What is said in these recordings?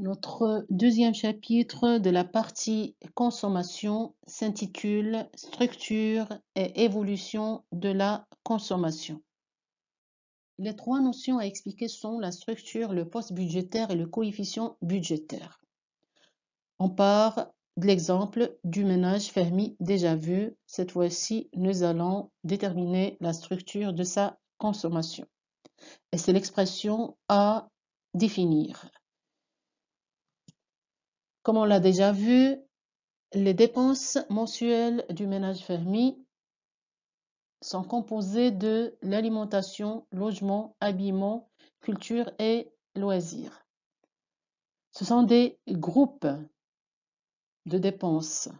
Notre deuxième chapitre de la partie consommation s'intitule Structure et évolution de la consommation. Les trois notions à expliquer sont la structure, le poste budgétaire et le coefficient budgétaire. On part de l'exemple du ménage fermi déjà vu. Cette fois-ci, nous allons déterminer la structure de sa consommation. Et c'est l'expression à définir. Comme on l'a déjà vu, les dépenses mensuelles du ménage fermi sont composées de l'alimentation, logement, habillement, culture et loisirs. Ce sont des groupes de dépenses.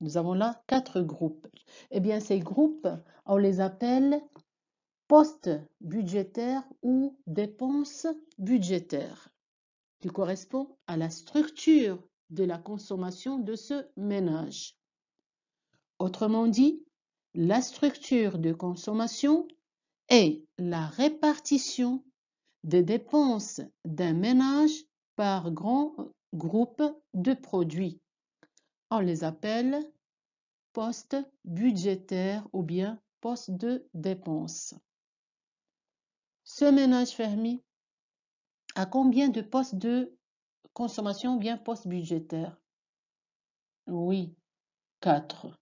Nous avons là quatre groupes. Eh bien, ces groupes, on les appelle postes budgétaires ou dépenses budgétaires. qui correspond à la structure de la consommation de ce ménage. Autrement dit, la structure de consommation est la répartition des dépenses d'un ménage par grand groupe de produits. On les appelle postes budgétaires ou bien postes de dépenses. Ce ménage fermé a combien de postes de Consommation bien post budgétaire Oui. 4.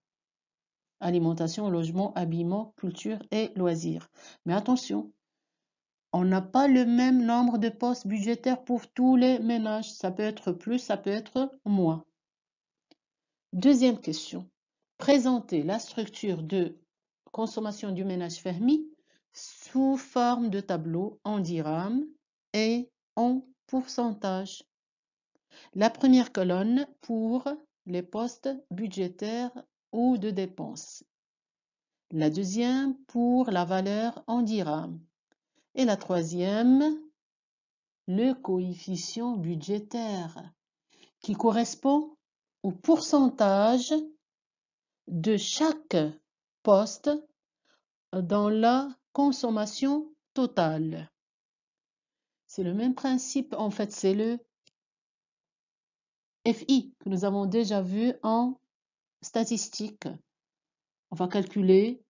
Alimentation, logement, habillement, culture et loisirs. Mais attention, on n'a pas le même nombre de postes budgétaires pour tous les ménages. Ça peut être plus, ça peut être moins. Deuxième question. Présenter la structure de consommation du ménage fermi sous forme de tableau en dirhams et en pourcentage. La première colonne pour les postes budgétaires ou de dépenses. La deuxième pour la valeur en dirhams. Et la troisième, le coefficient budgétaire qui correspond au pourcentage de chaque poste dans la consommation totale. C'est le même principe, en fait, c'est le FI que nous avons déjà vu en statistique. On va calculer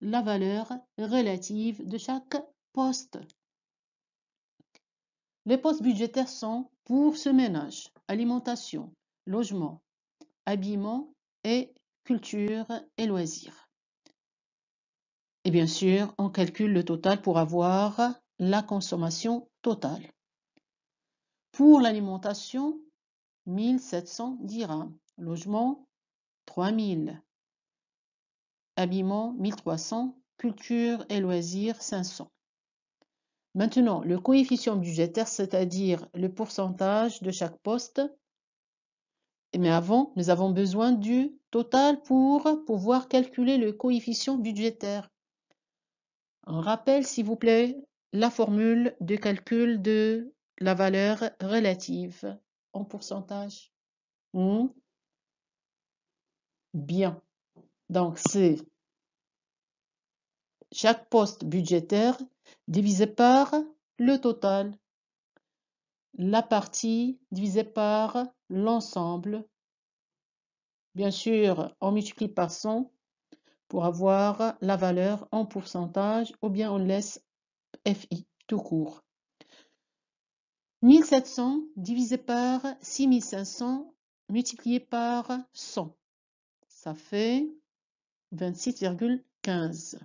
la valeur relative de chaque poste. Les postes budgétaires sont pour ce ménage, alimentation, logement, habillement et culture et loisirs. Et bien sûr, on calcule le total pour avoir la consommation totale. Pour l'alimentation, 1700 dirhams. Logement, 3000. Habillement, 1300. Culture et loisirs, 500. Maintenant, le coefficient budgétaire, c'est-à-dire le pourcentage de chaque poste. Mais eh avant, nous avons besoin du total pour pouvoir calculer le coefficient budgétaire. Un rappel, s'il vous plaît, la formule de calcul de la valeur relative en pourcentage mmh. Bien. Donc, c'est chaque poste budgétaire divisé par le total, la partie divisée par l'ensemble. Bien sûr, on multiplie par 100 pour avoir la valeur en pourcentage ou bien on laisse FI tout court. 1700 divisé par 6500 multiplié par 100. Ça fait 26,15.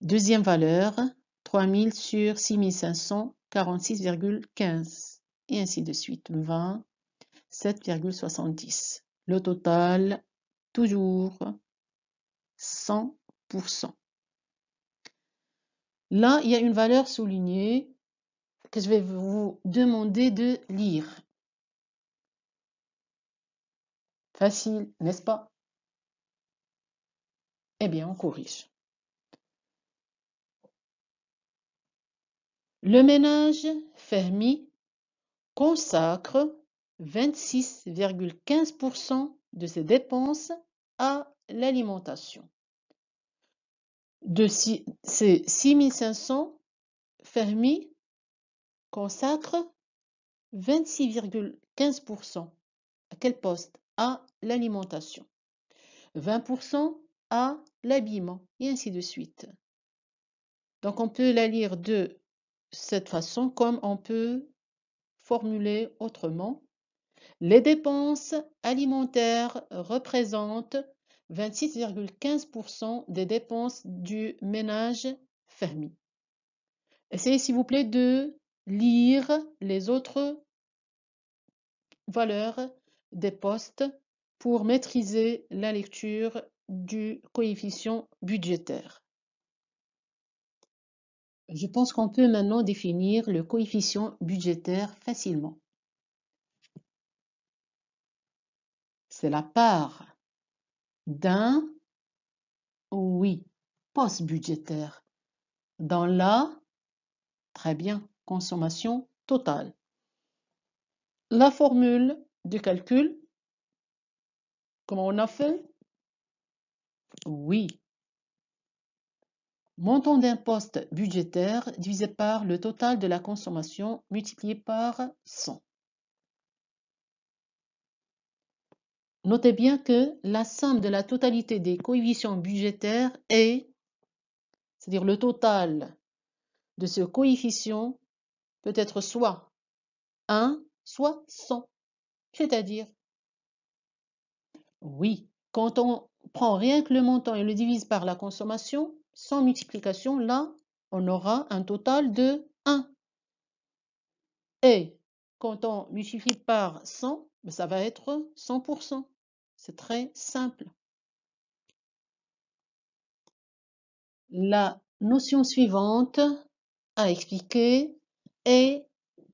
Deuxième valeur, 3000 sur 6500, 46,15. Et ainsi de suite, 20, 7,70. Le total, toujours 100%. Là, il y a une valeur soulignée je vais vous demander de lire. Facile, n'est-ce pas Eh bien, on corrige. Le ménage Fermi consacre 26,15% de ses dépenses à l'alimentation. De ces 6500, Fermi consacre 26,15% à quel poste À l'alimentation. 20% à l'habillement et ainsi de suite. Donc on peut la lire de cette façon comme on peut formuler autrement. Les dépenses alimentaires représentent 26,15% des dépenses du ménage fermé. Essayez s'il vous plaît de Lire les autres valeurs des postes pour maîtriser la lecture du coefficient budgétaire. Je pense qu'on peut maintenant définir le coefficient budgétaire facilement. C'est la part d'un, oui, poste budgétaire. Dans la, très bien consommation totale. La formule du calcul, comment on a fait Oui. Montant d'impostes budgétaires budgétaire divisé par le total de la consommation multiplié par 100. Notez bien que la somme de la totalité des coefficients budgétaires est, c'est-à-dire le total de ce coefficient peut être soit 1, soit 100. C'est-à-dire, oui, quand on prend rien que le montant et le divise par la consommation, sans multiplication, là, on aura un total de 1. Et quand on multiplie par 100, ben, ça va être 100%. C'est très simple. La notion suivante à expliquer et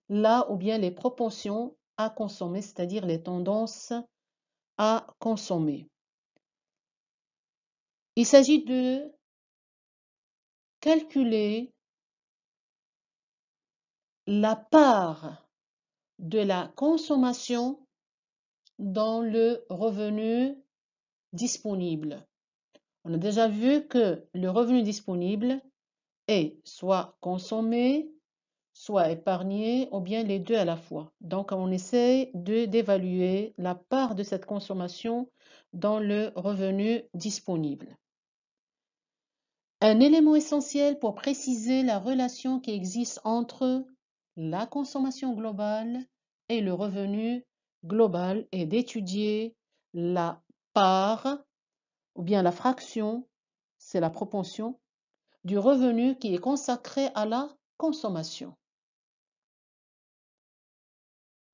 là ou bien les propensions à consommer, c'est-à-dire les tendances à consommer. Il s'agit de calculer la part de la consommation dans le revenu disponible. On a déjà vu que le revenu disponible est soit consommé, soit épargné ou bien les deux à la fois. Donc, on essaie d'évaluer la part de cette consommation dans le revenu disponible. Un élément essentiel pour préciser la relation qui existe entre la consommation globale et le revenu global est d'étudier la part ou bien la fraction, c'est la proportion, du revenu qui est consacré à la consommation.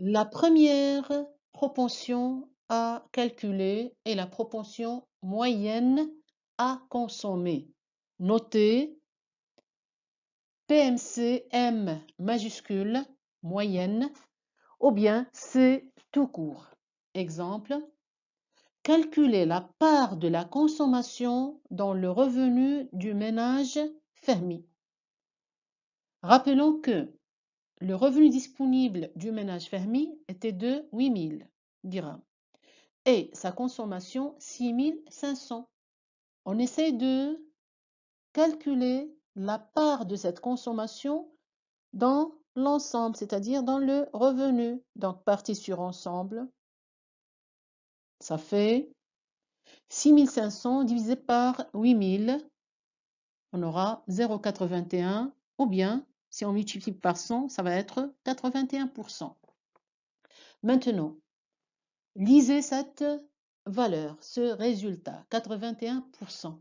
La première propension à calculer est la propension moyenne à consommer. Notez PMCm majuscule moyenne ou bien C tout court. Exemple, calculer la part de la consommation dans le revenu du ménage fermé. Rappelons que le revenu disponible du ménage Fermi était de 8 000 dirhams et sa consommation 6 500. On essaie de calculer la part de cette consommation dans l'ensemble, c'est-à-dire dans le revenu. Donc, partie sur ensemble, ça fait 6500 divisé par 8000, on aura 0,81 ou bien si on multiplie par 100, ça va être 81%. Maintenant, lisez cette valeur, ce résultat, 81%.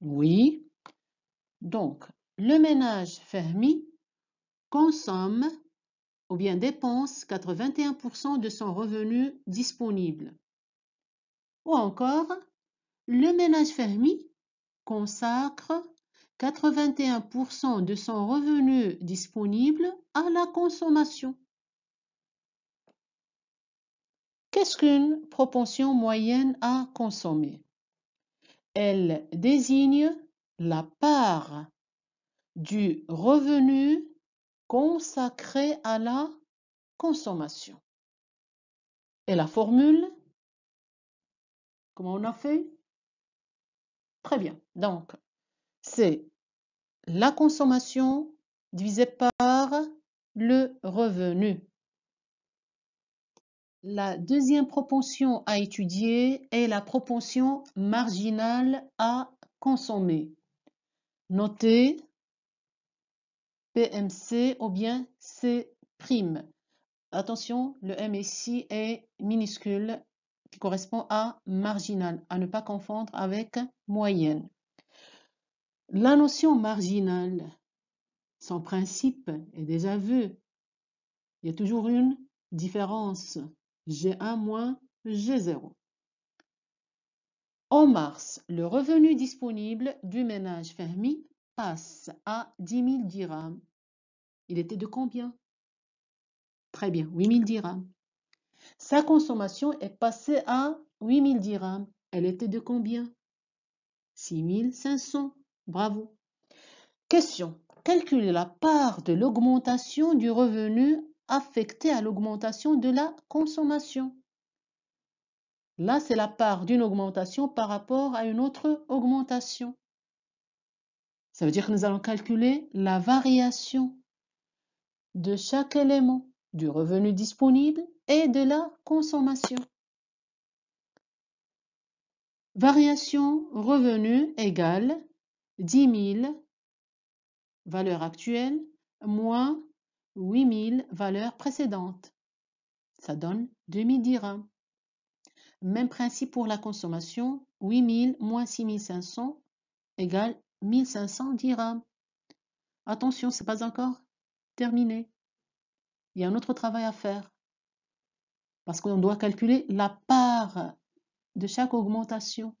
Oui. Donc, le ménage Fermi consomme ou bien dépense 81% de son revenu disponible. Ou encore, le ménage Fermi consacre 81% de son revenu disponible à la consommation. Qu'est-ce qu'une propension moyenne à consommer Elle désigne la part du revenu consacré à la consommation. Et la formule Comment on a fait Très bien. Donc, c'est la consommation divisée par le revenu. La deuxième propension à étudier est la propension marginale à consommer. Notez PMC ou bien C'. Attention, le M est minuscule qui correspond à marginal, à ne pas confondre avec moyenne. La notion marginale, son principe est déjà vu. Il y a toujours une différence. G1 moins G0. En mars, le revenu disponible du ménage Fermi passe à 10 000 dirhams. Il était de combien Très bien, 8 000 dirhams. Sa consommation est passée à 8 000 dirhams. Elle était de combien 6 500. Bravo Question. Calculer la part de l'augmentation du revenu affectée à l'augmentation de la consommation. Là, c'est la part d'une augmentation par rapport à une autre augmentation. Ça veut dire que nous allons calculer la variation de chaque élément du revenu disponible et de la consommation. Variation revenu égale 10 000, valeur actuelle moins 8 000, valeurs précédentes. Ça donne 2 2000 dirhams. Même principe pour la consommation, 8 000 moins 6 500 égale 1 1500 dirhams. Attention, ce n'est pas encore terminé. Il y a un autre travail à faire. Parce qu'on doit calculer la part de chaque augmentation.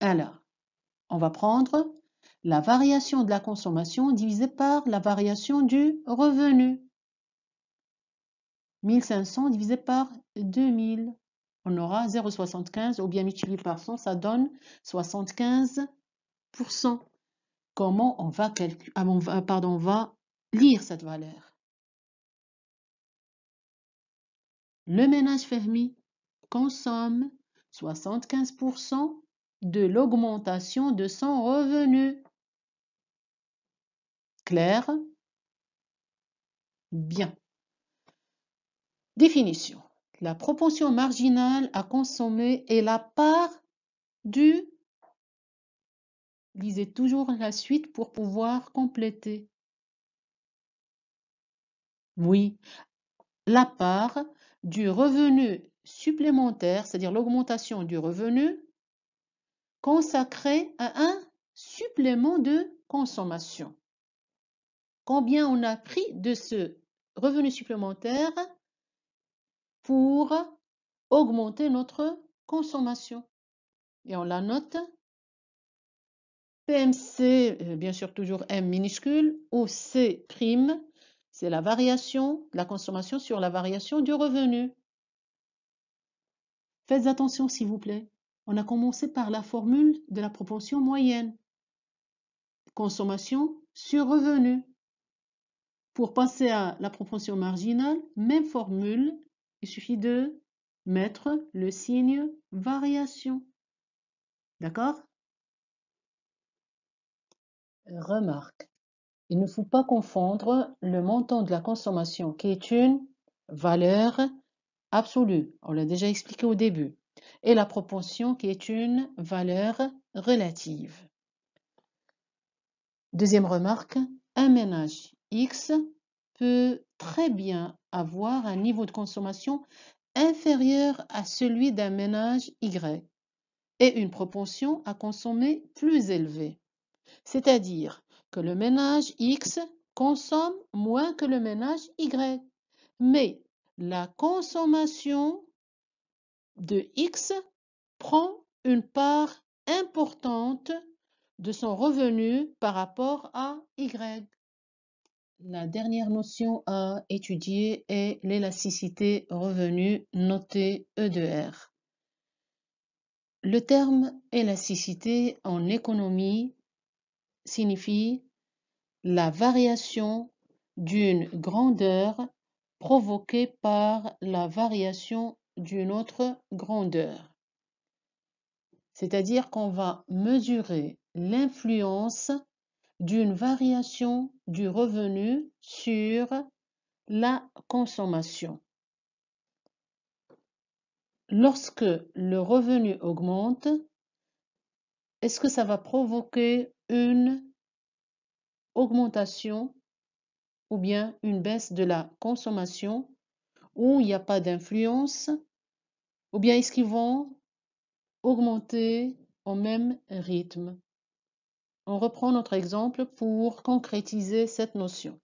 Alors, on va prendre la variation de la consommation divisée par la variation du revenu. 1500 divisé par 2000. On aura 0,75 ou bien multiplié par 100, ça donne 75%. Comment on va, calculer ah, euh, pardon, on va lire cette valeur Le ménage fermi consomme 75% de l'augmentation de son revenu. Claire Bien. Définition. La proportion marginale à consommer est la part du... Lisez toujours la suite pour pouvoir compléter. Oui, la part du revenu supplémentaire, c'est-à-dire l'augmentation du revenu consacré à un supplément de consommation. Combien on a pris de ce revenu supplémentaire pour augmenter notre consommation Et on la note. PMC, euh, bien sûr toujours M minuscule, ou C prime, c'est la variation de la consommation sur la variation du revenu. Faites attention s'il vous plaît. On a commencé par la formule de la proportion moyenne, consommation sur revenu. Pour passer à la proportion marginale, même formule, il suffit de mettre le signe variation. D'accord Remarque. Il ne faut pas confondre le montant de la consommation qui est une valeur absolue. On l'a déjà expliqué au début et la proportion qui est une valeur relative. Deuxième remarque, un ménage X peut très bien avoir un niveau de consommation inférieur à celui d'un ménage Y et une proportion à consommer plus élevée. C'est-à-dire que le ménage X consomme moins que le ménage Y, mais la consommation de X prend une part importante de son revenu par rapport à Y. La dernière notion à étudier est l'élasticité revenu notée E de R. Le terme élasticité en économie signifie la variation d'une grandeur provoquée par la variation d'une autre grandeur. C'est-à-dire qu'on va mesurer l'influence d'une variation du revenu sur la consommation. Lorsque le revenu augmente, est-ce que ça va provoquer une augmentation ou bien une baisse de la consommation où il n'y a pas d'influence ou bien est-ce qu'ils vont augmenter au même rythme On reprend notre exemple pour concrétiser cette notion.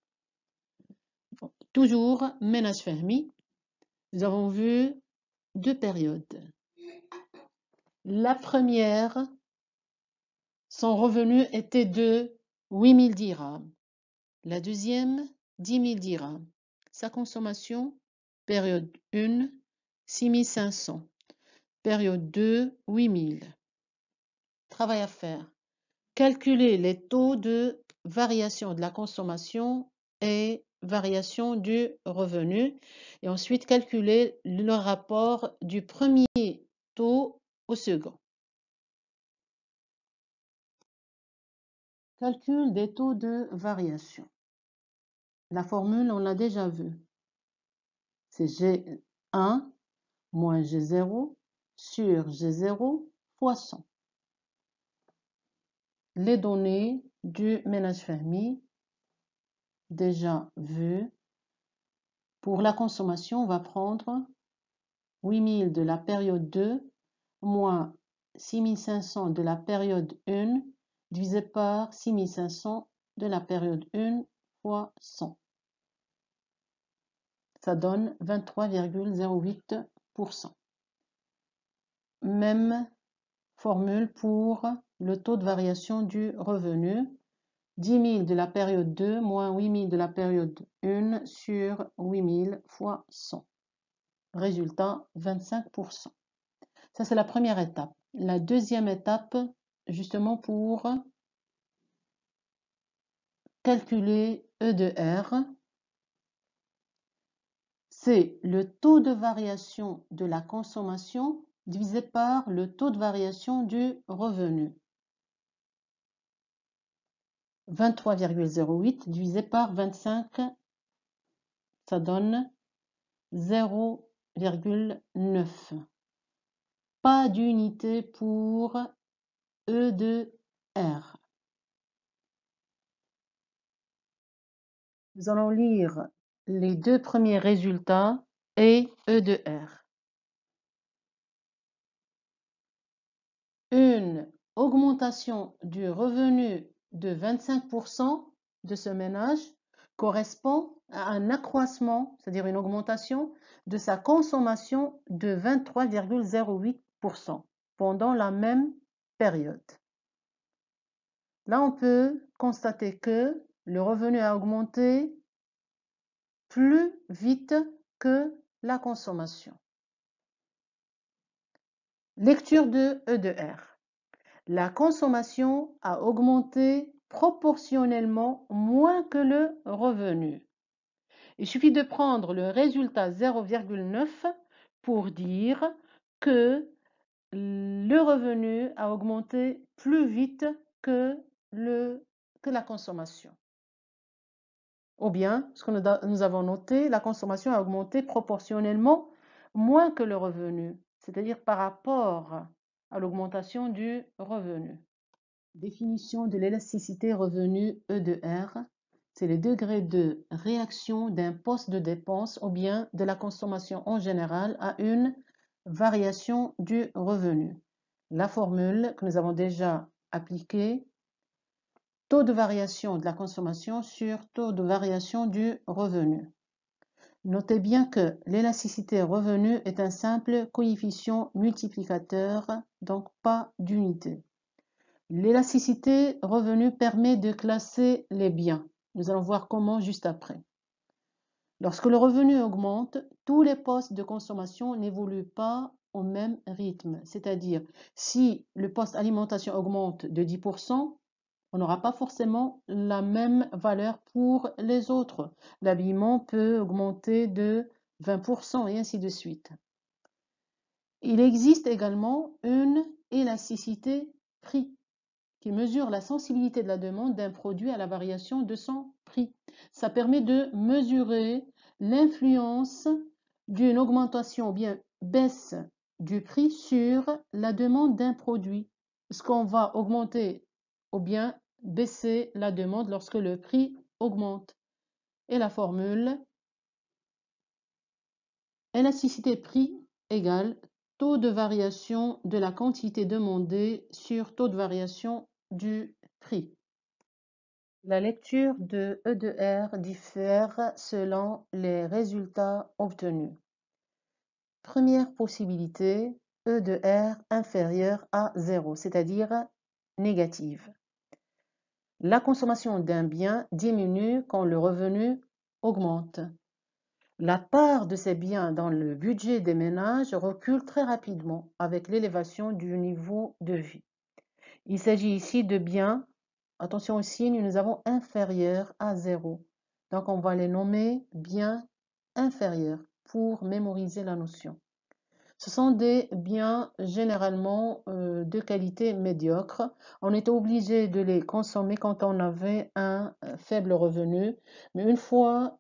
toujours ménage fermi. Nous avons vu deux périodes. La première, son revenu était de 8000 dirhams. La deuxième, 10 000 dirhams. Sa consommation, période 1, 6500. Période 2, 8000. Travail à faire. Calculer les taux de variation de la consommation et variation du revenu et ensuite calculer le rapport du premier taux au second. Calcul des taux de variation. La formule, on l'a déjà vue. C'est G1 moins G0 sur G0 fois 100. Les données du ménage Fermi déjà vues. Pour la consommation, on va prendre 8000 de la période 2 moins 6500 de la période 1 divisé par 6500 de la période 1 fois 100. Ça donne 23,08 même formule pour le taux de variation du revenu, 10 000 de la période 2 moins 8 000 de la période 1 sur 8 000 fois 100. Résultat, 25 Ça, c'est la première étape. La deuxième étape, justement pour calculer E de R, c'est le taux de variation de la consommation divisé par le taux de variation du revenu. 23,08 divisé par 25, ça donne 0,9. Pas d'unité pour E 2 R. Nous allons lire les deux premiers résultats et E2R. Une augmentation du revenu de 25% de ce ménage correspond à un accroissement, c'est-à-dire une augmentation de sa consommation de 23,08% pendant la même période. Là, on peut constater que le revenu a augmenté plus vite que la consommation. Lecture de E2R. La consommation a augmenté proportionnellement moins que le revenu. Il suffit de prendre le résultat 0,9 pour dire que le revenu a augmenté plus vite que la consommation. Ou bien, ce que nous, avons noté, la consommation a augmenté proportionnellement moins que le revenu, c'est-à-dire par rapport à l'augmentation du revenu. Définition de l'élasticité revenu E de R, c'est le degré de réaction d'un poste de dépense ou bien de la consommation en général à une variation du revenu. La formule que nous avons déjà appliquée taux de variation de la consommation sur taux de variation du revenu. Notez bien que l'élasticité revenu est un simple coefficient multiplicateur, donc pas d'unité. L'élasticité revenu permet de classer les biens. Nous allons voir comment juste après. Lorsque le revenu augmente, tous les postes de consommation n'évoluent pas au même rythme. C'est-à-dire, si le poste alimentation augmente de 10%, on n'aura pas forcément la même valeur pour les autres. L'habillement peut augmenter de 20% et ainsi de suite. Il existe également une élasticité prix qui mesure la sensibilité de la demande d'un produit à la variation de son prix. Ça permet de mesurer l'influence d'une augmentation ou bien baisse du prix sur la demande d'un produit. ce qu'on va augmenter ou bien baisser la demande lorsque le prix augmente. Et la formule élasticité prix égale taux de variation de la quantité demandée sur taux de variation du prix. La lecture de E2R diffère selon les résultats obtenus. Première possibilité, E de R inférieur à 0, c'est-à-dire négative. La consommation d'un bien diminue quand le revenu augmente. La part de ces biens dans le budget des ménages recule très rapidement avec l'élévation du niveau de vie. Il s'agit ici de biens, attention ici, nous avons inférieur à zéro. Donc on va les nommer biens inférieurs pour mémoriser la notion. Ce sont des biens généralement euh, de qualité médiocre, on était obligé de les consommer quand on avait un euh, faible revenu, mais une fois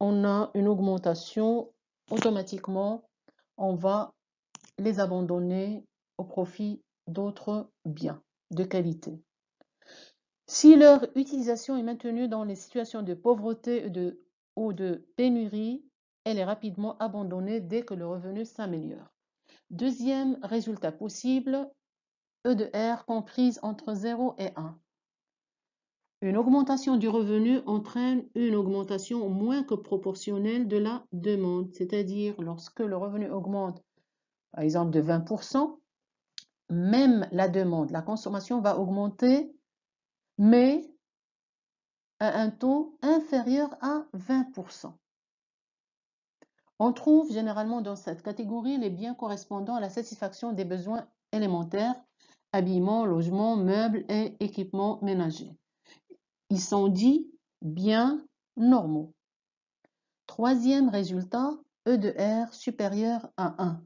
on a une augmentation, automatiquement on va les abandonner au profit d'autres biens de qualité. Si leur utilisation est maintenue dans les situations de pauvreté ou de pénurie, elle est rapidement abandonnée dès que le revenu s'améliore. Deuxième résultat possible, E de R comprise entre 0 et 1. Une augmentation du revenu entraîne une augmentation moins que proportionnelle de la demande, c'est-à-dire lorsque le revenu augmente, par exemple, de 20%, même la demande, la consommation va augmenter, mais à un taux inférieur à 20%. On trouve généralement dans cette catégorie les biens correspondant à la satisfaction des besoins élémentaires, habillement, logement, meubles et équipements ménagers. Ils sont dits biens normaux. Troisième résultat, E de R supérieur à 1.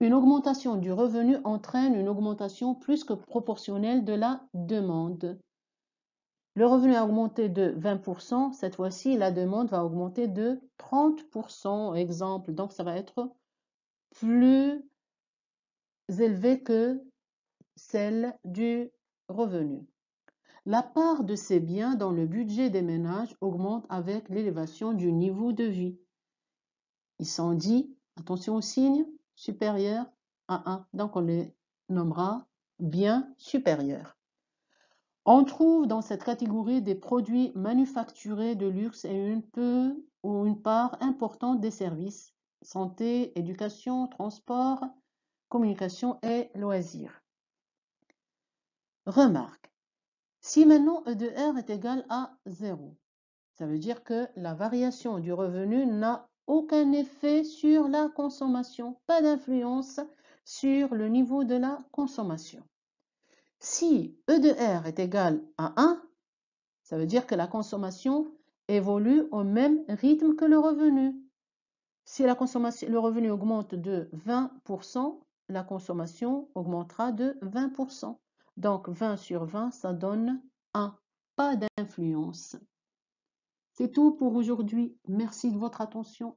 Une augmentation du revenu entraîne une augmentation plus que proportionnelle de la demande. Le revenu a augmenté de 20%, cette fois-ci, la demande va augmenter de 30%, exemple. Donc, ça va être plus élevé que celle du revenu. La part de ces biens dans le budget des ménages augmente avec l'élévation du niveau de vie. Ils sont dit, attention au signe supérieur à 1. Donc on les nommera biens supérieurs. On trouve dans cette catégorie des produits manufacturés de luxe et une peu ou une part importante des services, santé, éducation, transport, communication et loisirs. Remarque, si maintenant E de R est égal à 0, ça veut dire que la variation du revenu n'a aucun effet sur la consommation, pas d'influence sur le niveau de la consommation. Si E de R est égal à 1, ça veut dire que la consommation évolue au même rythme que le revenu. Si le revenu augmente de 20%, la consommation augmentera de 20%. Donc 20 sur 20, ça donne 1. Pas d'influence. C'est tout pour aujourd'hui. Merci de votre attention.